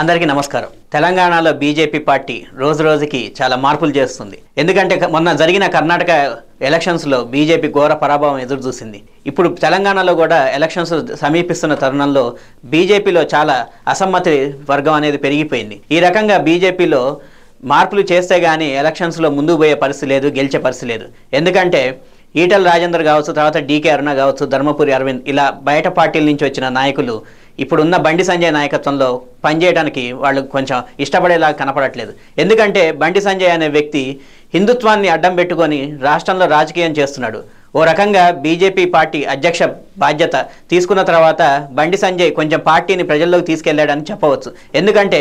అందరికీ నమస్కారం తెలంగాణలో బీజేపీ పార్టీ రోజు రోజుకి చాలా మార్పులు చేస్తుంది ఎందుకంటే మొన్న జరిగిన కర్ణాటక ఎలక్షన్స్లో బీజేపీ ఘోర పరాభవం ఎదురు చూసింది ఇప్పుడు తెలంగాణలో కూడా ఎలక్షన్స్ సమీపిస్తున్న తరుణంలో బీజేపీలో చాలా అసమ్మతి వర్గం అనేది పెరిగిపోయింది ఈ రకంగా బీజేపీలో మార్పులు చేస్తే కానీ ఎలక్షన్స్లో ముందు పోయే పరిస్థితి లేదు గెలిచే పరిస్థితి లేదు ఎందుకంటే ఈటల రాజేందర్ కావచ్చు తర్వాత డీకే అరుణ కావచ్చు ధర్మపురి అరవింద్ ఇలా బయట పార్టీల నుంచి వచ్చిన నాయకులు ఇప్పుడున్న బండి సంజయ్ నాయకత్వంలో పనిచేయడానికి వాళ్ళు కొంచెం ఇష్టపడేలా కనపడట్లేదు ఎందుకంటే బండి సంజయ్ అనే వ్యక్తి హిందుత్వాన్ని అడ్డం పెట్టుకొని రాష్ట్రంలో రాజకీయం చేస్తున్నాడు ఓ రకంగా బీజేపీ పార్టీ అధ్యక్ష బాధ్యత తీసుకున్న తర్వాత బండి సంజయ్ కొంచెం పార్టీని ప్రజల్లోకి తీసుకెళ్లాడని చెప్పవచ్చు ఎందుకంటే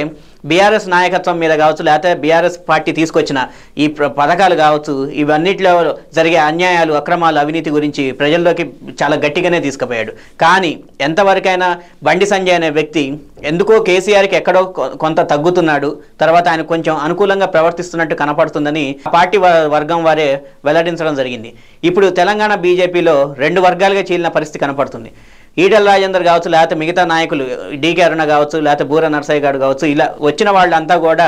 బీఆర్ఎస్ నాయకత్వం మీద కావచ్చు లేకపోతే బీఆర్ఎస్ పార్టీ తీసుకొచ్చిన ఈ పథకాలు కావచ్చు ఇవన్నిట్లో జరిగే అన్యాయాలు అక్రమాలు అవినీతి గురించి ప్రజల్లోకి చాలా గట్టిగానే తీసుకుపోయాడు కానీ ఎంతవరకైనా బండి సంజయ్ అనే వ్యక్తి ఎందుకో కేసీఆర్కి ఎక్కడో కొంత తగ్గుతున్నాడు తర్వాత ఆయన కొంచెం అనుకూలంగా ప్రవర్తిస్తున్నట్టు కనపడుతుందని పార్టీ వర్గం వారే వెల్లడించడం జరిగింది ఇప్పుడు తెలంగాణ బీజేపీలో రెండు వర్గాలుగా చీలిన పరిస్థితి కనపడుతుంది ఈటెల రాజేందర్ కావచ్చు లేకపోతే మిగతా నాయకులు డీకే అరుణ కావచ్చు లేకపోతే బూర నర్సయ్య గారు కావచ్చు ఇలా వచ్చిన వాళ్ళంతా కూడా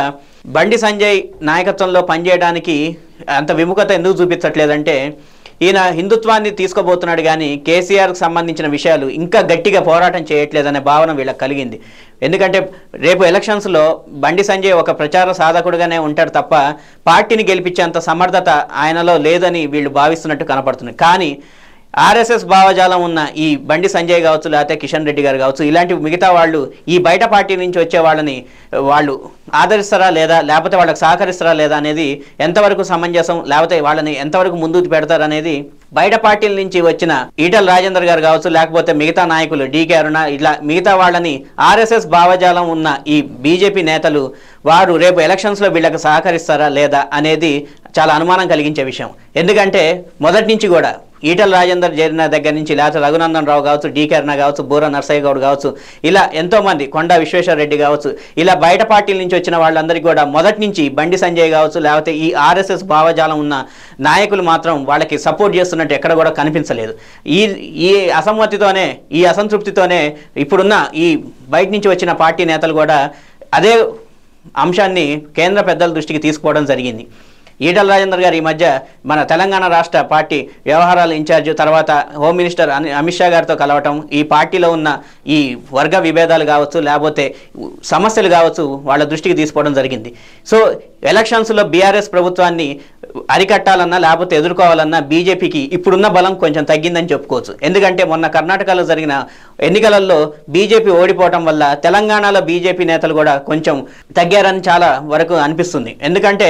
బండి సంజయ్ నాయకత్వంలో పనిచేయడానికి అంత విముఖత ఎందుకు చూపించట్లేదంటే ఈయన హిందుత్వాన్ని తీసుకోబోతున్నాడు కానీ కేసీఆర్కు సంబంధించిన విషయాలు ఇంకా గట్టిగా పోరాటం చేయట్లేదనే భావన వీళ్ళకి కలిగింది ఎందుకంటే రేపు ఎలక్షన్స్లో బండి సంజయ్ ఒక ప్రచార సాధకుడుగానే ఉంటాడు తప్ప పార్టీని గెలిపించేంత సమర్థత ఆయనలో లేదని వీళ్ళు భావిస్తున్నట్టు కనపడుతుంది కానీ ఆర్ఎస్ఎస్ భావజాలం ఉన్న ఈ బండి సంజయ్ కావచ్చు లేకపోతే కిషన్ రెడ్డి గారు కావచ్చు ఇలాంటి మిగతా వాళ్ళు ఈ బయట పార్టీ నుంచి వచ్చే వాళ్ళని వాళ్ళు ఆదరిస్తారా లేదా లేకపోతే వాళ్ళకి సహకరిస్తారా లేదా అనేది ఎంతవరకు సమంజసం లేకపోతే వాళ్ళని ఎంతవరకు ముందుకు పెడతారు అనేది బయట పార్టీల నుంచి వచ్చిన ఈటల రాజేందర్ గారు కావచ్చు లేకపోతే మిగతా నాయకులు డీకే అరుణ ఇలా మిగతా వాళ్ళని ఆర్ఎస్ఎస్ భావజాలం ఉన్న ఈ బీజేపీ నేతలు వారు రేపు ఎలక్షన్స్లో వీళ్ళకి సహకరిస్తారా లేదా అనేది చాలా అనుమానం కలిగించే విషయం ఎందుకంటే మొదటి నుంచి కూడా ఈటల రాజేందర్ జరిగిన దగ్గర నుంచి లేకపోతే రఘునందన్ రావు కావచ్చు డీకర్ణ కావచ్చు బూర నర్సయ్య గౌడ్ కావచ్చు ఇలా ఎంతోమంది కొండ విశ్వేశ్వర రెడ్డి కావచ్చు ఇలా బయట పార్టీల నుంచి వచ్చిన వాళ్ళందరికీ కూడా మొదటి నుంచి బండి సంజయ్ కావచ్చు లేకపోతే ఈ ఆర్ఎస్ఎస్ భావజాలం ఉన్న నాయకులు మాత్రం వాళ్ళకి సపోర్ట్ చేస్తున్నట్టు ఎక్కడ కూడా కనిపించలేదు ఈ ఈ అసమ్మతితోనే ఈ అసంతృప్తితోనే ఇప్పుడున్న ఈ బయట నుంచి వచ్చిన పార్టీ నేతలు కూడా అదే అంశాన్ని కేంద్ర పెద్దల దృష్టికి తీసుకోవడం జరిగింది ఈటల రాజేందర్ గారు ఈ మధ్య మన తెలంగాణ రాష్ట్ర పార్టీ వ్యవహారాల ఇన్ఛార్జ్ తర్వాత హోమ్ మినిస్టర్ అమిత్ షా గారితో కలవటం ఈ పార్టీలో ఉన్న ఈ వర్గ విభేదాలు కావచ్చు లేకపోతే సమస్యలు కావచ్చు వాళ్ళ దృష్టికి తీసుకోవడం జరిగింది సో ఎలక్షన్స్లో బీఆర్ఎస్ ప్రభుత్వాన్ని అరికట్టాలన్నా లేకపోతే ఎదుర్కోవాలన్నా బీజేపీకి ఇప్పుడున్న బలం కొంచెం తగ్గిందని చెప్పుకోవచ్చు ఎందుకంటే మొన్న కర్ణాటకలో జరిగిన ఎన్నికలలో బీజేపీ ఓడిపోవటం వల్ల తెలంగాణలో బీజేపీ నేతలు కూడా కొంచెం తగ్గారని చాలా వరకు అనిపిస్తుంది ఎందుకంటే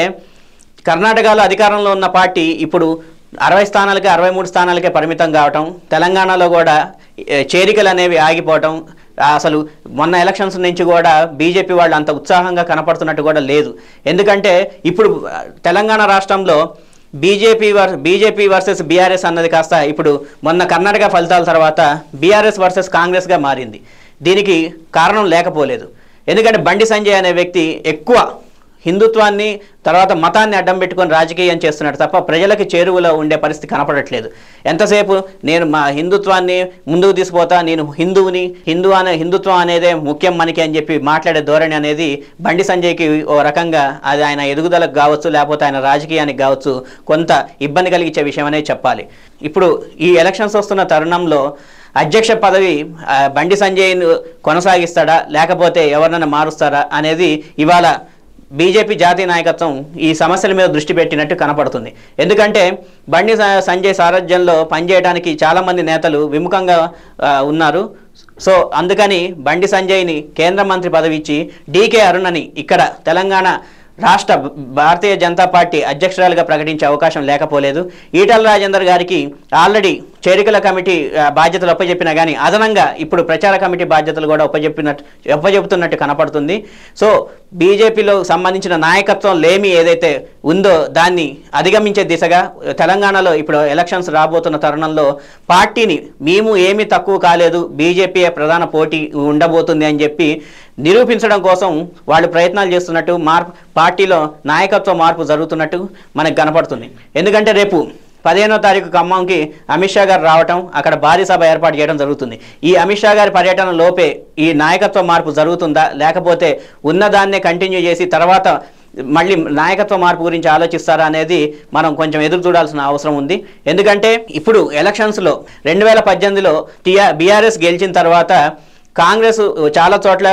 కర్ణాటకలో అధికారంలో ఉన్న పార్టీ ఇప్పుడు అరవై స్థానాలకే అరవై మూడు స్థానాలకే పరిమితం కావటం తెలంగాణలో కూడా చేరికలు అనేవి ఆగిపోవటం అసలు మొన్న ఎలక్షన్స్ నుంచి కూడా బీజేపీ వాళ్ళు అంత ఉత్సాహంగా కనపడుతున్నట్టు కూడా లేదు ఎందుకంటే ఇప్పుడు తెలంగాణ రాష్ట్రంలో బీజేపీ వర్ బీజేపీ వర్సెస్ బీఆర్ఎస్ అన్నది కాస్త ఇప్పుడు మొన్న కర్ణాటక ఫలితాల తర్వాత బీఆర్ఎస్ వర్సెస్ కాంగ్రెస్గా మారింది దీనికి కారణం లేకపోలేదు ఎందుకంటే బండి సంజయ్ అనే వ్యక్తి ఎక్కువ హిందుత్వాన్ని తర్వాత మతాన్ని అడ్డం పెట్టుకొని రాజకీయం చేస్తున్నాడు తప్ప ప్రజలకు చేరువలో ఉండే పరిస్థితి కనపడట్లేదు ఎంతసేపు నేను మా హిందుత్వాన్ని ముందుకు తీసుకుపోతా నేను హిందువుని హిందూ అనే హిందుత్వం అనేదే ముఖ్యం మనకి అని చెప్పి మాట్లాడే ధోరణి అనేది బండి సంజయ్కి ఓ రకంగా అది ఆయన ఎదుగుదలకు కావచ్చు లేకపోతే ఆయన రాజకీయానికి కావచ్చు కొంత ఇబ్బంది కలిగించే విషయం అనేది చెప్పాలి ఇప్పుడు ఈ ఎలక్షన్స్ వస్తున్న తరుణంలో అధ్యక్ష పదవి బండి సంజయ్ను కొనసాగిస్తాడా లేకపోతే ఎవరినైనా మారుస్తారా అనేది ఇవాళ బీజేపీ జాతీయ నాయకత్వం ఈ సమస్యల మీద దృష్టి పెట్టినట్టు కనపడుతుంది ఎందుకంటే బండి సంజయ్ సారథ్యంలో పనిచేయడానికి చాలామంది నేతలు విముఖంగా ఉన్నారు సో అందుకని బండి సంజయ్ని కేంద్ర మంత్రి పదవి ఇచ్చి డీకే అరుణ్ అని ఇక్కడ తెలంగాణ రాష్ట్ర భారతీయ జనతా పార్టీ అధ్యక్షురాలుగా ప్రకటించే అవకాశం లేకపోలేదు ఈటల రాజేందర్ గారికి ఆల్రెడీ చేరికల కమిటీ బాధ్యతలు అప్పచెప్పినా కానీ అదనంగా ఇప్పుడు ప్రచార కమిటీ బాధ్యతలు కూడా అప్పచెప్పినట్టు అప్పచెప్తున్నట్టు కనపడుతుంది సో బీజేపీలో సంబంధించిన నాయకత్వం లేమి ఏదైతే ఉందో దాన్ని అధిగమించే దిశగా తెలంగాణలో ఇప్పుడు ఎలక్షన్స్ రాబోతున్న తరుణంలో పార్టీని మేము ఏమీ తక్కువ కాలేదు బీజేపీయే ప్రధాన పోటీ ఉండబోతుంది అని చెప్పి నిరూపించడం కోసం వాళ్ళు ప్రయత్నాలు చేస్తున్నట్టు మార్పు పార్టీలో నాయకత్వ మార్పు జరుగుతున్నట్టు మనకు కనపడుతుంది ఎందుకంటే రేపు పదిహేనో తారీఖు ఖమ్మంకి అమిత్ షా గారు రావటం అక్కడ భారీ సభ ఏర్పాటు చేయడం జరుగుతుంది ఈ అమిత్ షా గారి పర్యటన లోపే ఈ నాయకత్వ మార్పు జరుగుతుందా లేకపోతే ఉన్నదాన్నే కంటిన్యూ చేసి తర్వాత మళ్ళీ నాయకత్వ మార్పు గురించి ఆలోచిస్తారా అనేది మనం కొంచెం ఎదురు చూడాల్సిన అవసరం ఉంది ఎందుకంటే ఇప్పుడు ఎలక్షన్స్లో రెండు వేల పద్దెనిమిదిలో టీఆర్ బీఆర్ఎస్ గెలిచిన తర్వాత కాంగ్రెస్ చాలా చోట్ల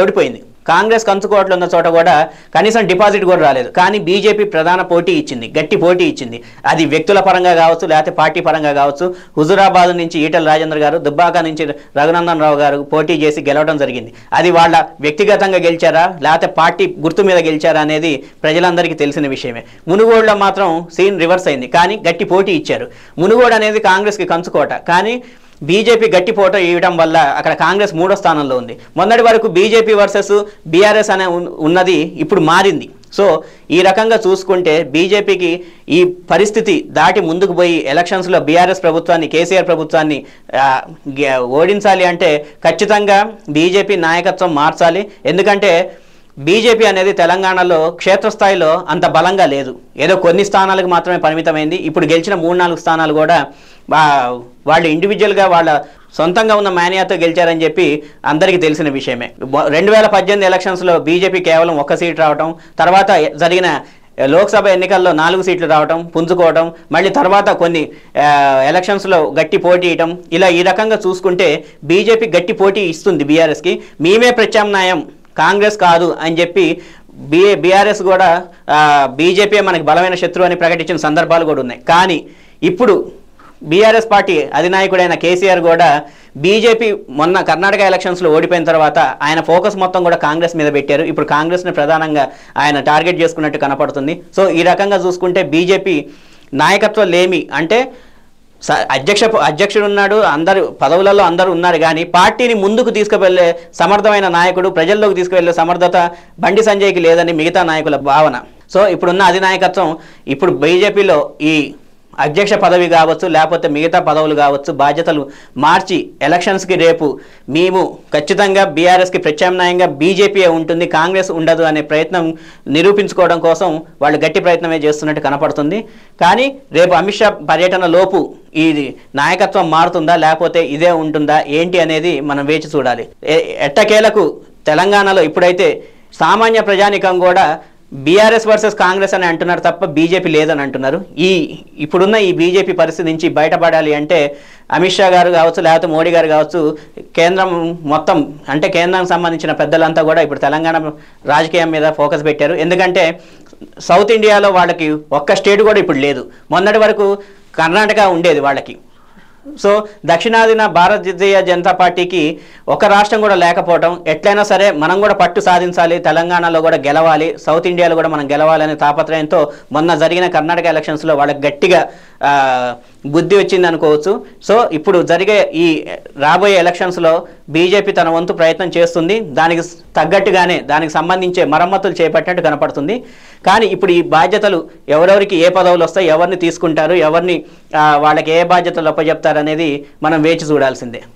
ఓడిపోయింది కాంగ్రెస్ కంచుకోవట్లు ఉన్న చోట కూడా కనీసం డిపాజిట్ కూడా రాలేదు కానీ బీజేపీ ప్రధాన పోటీ ఇచ్చింది గట్టి పోటీ ఇచ్చింది అది వ్యక్తుల పరంగా కావచ్చు లేకపోతే పార్టీ పరంగా కావచ్చు హుజురాబాద్ నుంచి ఈటల రాజేంద్ర గారు దుబ్బాక నుంచి రఘునందన్ రావు గారు పోటీ చేసి గెలవడం జరిగింది అది వాళ్ళ వ్యక్తిగతంగా గెలిచారా లేకపోతే పార్టీ గుర్తు మీద గెలిచారా అనేది ప్రజలందరికీ తెలిసిన విషయమే మునుగోడులో మాత్రం సీన్ రివర్స్ అయింది కానీ గట్టి పోటీ ఇచ్చారు మునుగోడు అనేది కాంగ్రెస్కి కంచుకోట కానీ బీజేపీ గట్టి ఫోటో ఇవ్వడం వల్ల అక్కడ కాంగ్రెస్ మూడో స్థానంలో ఉంది మొన్నటి వరకు బీజేపీ వర్సెస్ బీఆర్ఎస్ అనే ఉన్నది ఇప్పుడు మారింది సో ఈ రకంగా చూసుకుంటే బీజేపీకి ఈ పరిస్థితి దాటి ముందుకు పోయి ఎలక్షన్స్లో బీఆర్ఎస్ ప్రభుత్వాన్ని కేసీఆర్ ప్రభుత్వాన్ని ఓడించాలి అంటే ఖచ్చితంగా బీజేపీ నాయకత్వం మార్చాలి ఎందుకంటే బీజేపీ అనేది తెలంగాణలో క్షేత్రస్థాయిలో అంత బలంగా లేదు ఏదో కొన్ని స్థానాలకు మాత్రమే పరిమితమైంది ఇప్పుడు గెలిచిన మూడు నాలుగు స్థానాలు కూడా వాళ్ళు ఇండివిజువల్గా వాళ్ళ సొంతంగా ఉన్న మాన్యాతో గెలిచారని చెప్పి అందరికీ తెలిసిన విషయమే రెండు వేల పద్దెనిమిది ఎలక్షన్స్లో బీజేపీ కేవలం ఒక్క సీట్ రావటం తర్వాత జరిగిన లోక్సభ ఎన్నికల్లో నాలుగు సీట్లు రావటం పుంజుకోవటం మళ్ళీ తర్వాత కొన్ని ఎలక్షన్స్లో గట్టి పోటీ ఇవ్వడం ఇలా ఈ రకంగా చూసుకుంటే బీజేపీ గట్టి పోటీ ఇస్తుంది బీఆర్ఎస్కి మేమే ప్రత్యామ్నాయం కాంగ్రెస్ కాదు అని చెప్పి బీ బీఆర్ఎస్ కూడా బీజేపీ మనకి బలమైన శత్రువు అని ప్రకటించిన సందర్భాలు కూడా ఉన్నాయి కానీ ఇప్పుడు బీఆర్ఎస్ పార్టీ అధినాయకుడైన కేసీఆర్ కూడా బీజేపీ మొన్న కర్ణాటక ఎలక్షన్స్లో ఓడిపోయిన తర్వాత ఆయన ఫోకస్ మొత్తం కూడా కాంగ్రెస్ మీద పెట్టారు ఇప్పుడు కాంగ్రెస్ని ప్రధానంగా ఆయన టార్గెట్ చేసుకున్నట్టు కనపడుతుంది సో ఈ రకంగా చూసుకుంటే బీజేపీ నాయకత్వం లేమి అంటే అధ్యక్ష అధ్యక్షుడు ఉన్నాడు అందరు పదవులలో అందరూ ఉన్నారు కానీ పార్టీని ముందుకు తీసుకువెళ్ళే సమర్థమైన నాయకుడు ప్రజల్లోకి తీసుకువెళ్ళే సమర్థత బండి సంజయ్కి లేదని మిగతా నాయకుల భావన సో ఇప్పుడున్న అధినాయకత్వం ఇప్పుడు బీజేపీలో ఈ అధ్యక్ష పదవి కావచ్చు లేకపోతే మిగతా పదవులు కావచ్చు బాధ్యతలు మార్చి ఎలక్షన్స్కి రేపు మేము ఖచ్చితంగా బీఆర్ఎస్కి ప్రత్యామ్నాయంగా బీజేపీ ఉంటుంది కాంగ్రెస్ ఉండదు అనే ప్రయత్నం నిరూపించుకోవడం కోసం వాళ్ళు గట్టి ప్రయత్నమే చేస్తున్నట్టు కనపడుతుంది కానీ రేపు అమిత్ షా పర్యటన లోపు ఇది నాయకత్వం మారుతుందా లేకపోతే ఇదే ఉంటుందా ఏంటి అనేది మనం వేచి చూడాలి ఎట్టకేలకు తెలంగాణలో ఇప్పుడైతే సామాన్య ప్రజానికం కూడా బీఆర్ఎస్ వర్సెస్ కాంగ్రెస్ అని అంటున్నారు తప్ప బీజేపీ లేదని అంటున్నారు ఈ ఇప్పుడున్న ఈ బీజేపీ పరిస్థితి నుంచి బయటపడాలి అంటే అమిత్ షా గారు కావచ్చు లేకపోతే మోడీ గారు కావచ్చు కేంద్రం మొత్తం అంటే కేంద్రానికి సంబంధించిన పెద్దలంతా కూడా ఇప్పుడు తెలంగాణ రాజకీయం మీద ఫోకస్ పెట్టారు ఎందుకంటే సౌత్ ఇండియాలో వాళ్ళకి ఒక్క స్టేట్ కూడా ఇప్పుడు లేదు మొన్నటి వరకు కర్ణాటక ఉండేది వాళ్ళకి సో దక్షిణాదిన భారతీయ జనతా పార్టీకి ఒక రాష్ట్రం కూడా లేకపోవడం ఎట్లయినా సరే మనం కూడా పట్టు సాధించాలి తెలంగాణలో కూడా గెలవాలి సౌత్ ఇండియాలో కూడా మనం గెలవాలనే తాపత్రయంతో మొన్న జరిగిన కర్ణాటక ఎలక్షన్స్లో వాళ్ళకి గట్టిగా బుద్ధి వచ్చింది అనుకోవచ్చు సో ఇప్పుడు జరిగే ఈ రాబోయే ఎలక్షన్స్లో బీజేపీ తన వంతు ప్రయత్నం చేస్తుంది దానికి తగ్గట్టుగానే దానికి సంబంధించే మరమ్మతులు చేపట్టినట్టు కనపడుతుంది కానీ ఇప్పుడు ఈ బాధ్యతలు ఎవరెవరికి ఏ పదవులు వస్తాయి ఎవరిని తీసుకుంటారు ఎవరిని వాళ్ళకి ఏ బాధ్యతలు అనేది మనం వేచి చూడాల్సిందే